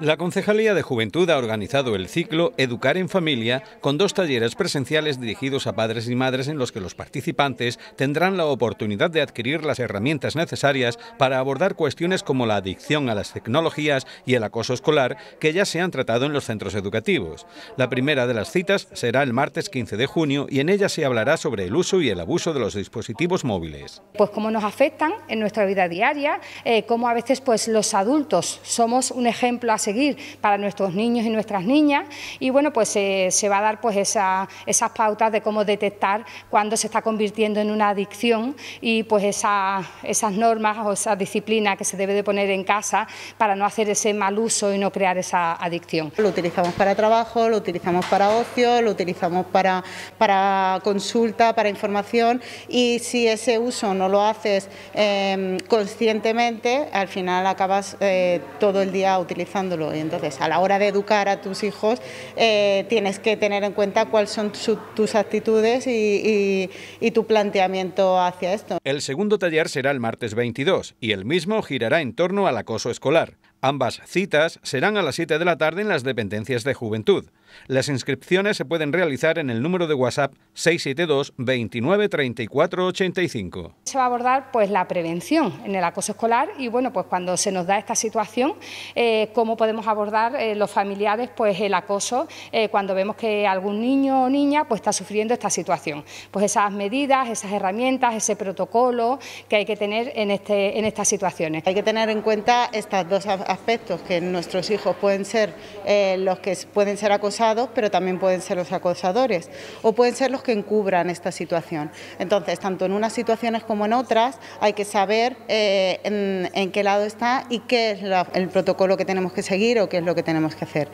La Concejalía de Juventud ha organizado el ciclo Educar en Familia con dos talleres presenciales dirigidos a padres y madres en los que los participantes tendrán la oportunidad de adquirir las herramientas necesarias para abordar cuestiones como la adicción a las tecnologías y el acoso escolar que ya se han tratado en los centros educativos. La primera de las citas será el martes 15 de junio y en ella se hablará sobre el uso y el abuso de los dispositivos móviles. Pues cómo nos afectan en nuestra vida diaria, eh, cómo a veces pues los adultos somos un ejemplo seguir para nuestros niños y nuestras niñas y bueno, pues se, va a dar pues esas pautas de cómo detectar cuando se está convirtiendo en una adicción y pues esas normas o esa disciplina que se debe de poner en casa para no hacer ese mal uso y no crear esa adicción. Lo utilizamos para trabajo, lo utilizamos para ocio, lo utilizamos para, consulta, para información y si ese uso no lo haces em, conscientemente, al final acabas eh, todo el día utilizando entonces, a la hora de educar a tus hijos, eh, tienes que tener en cuenta cuáles son tus actitudes y tu planteamiento hacia esto. El segundo taller será el martes 22 y el mismo girará en torno al acoso escolar. Ambas citas serán a las 7 de la tarde en las dependencias de juventud. Las inscripciones se pueden realizar en el número de WhatsApp 672 29 34 85. Se va a abordar pues la prevención en el acoso escolar y bueno pues cuando se nos da esta situación eh, cómo podemos abordar eh, los familiares pues el acoso eh, cuando vemos que algún niño o niña pues está sufriendo esta situación. Pues esas medidas, esas herramientas, ese protocolo que hay que tener en este en estas situaciones. Hay que tener en cuenta estas dos aspectos que nuestros hijos pueden ser eh, los que pueden ser acosados, pero también pueden ser los acosadores o pueden ser los que encubran esta situación. Entonces, tanto en unas situaciones como en otras, hay que saber eh, en, qué lado está y qué es el protocolo que tenemos que seguir o qué es lo que tenemos que hacer.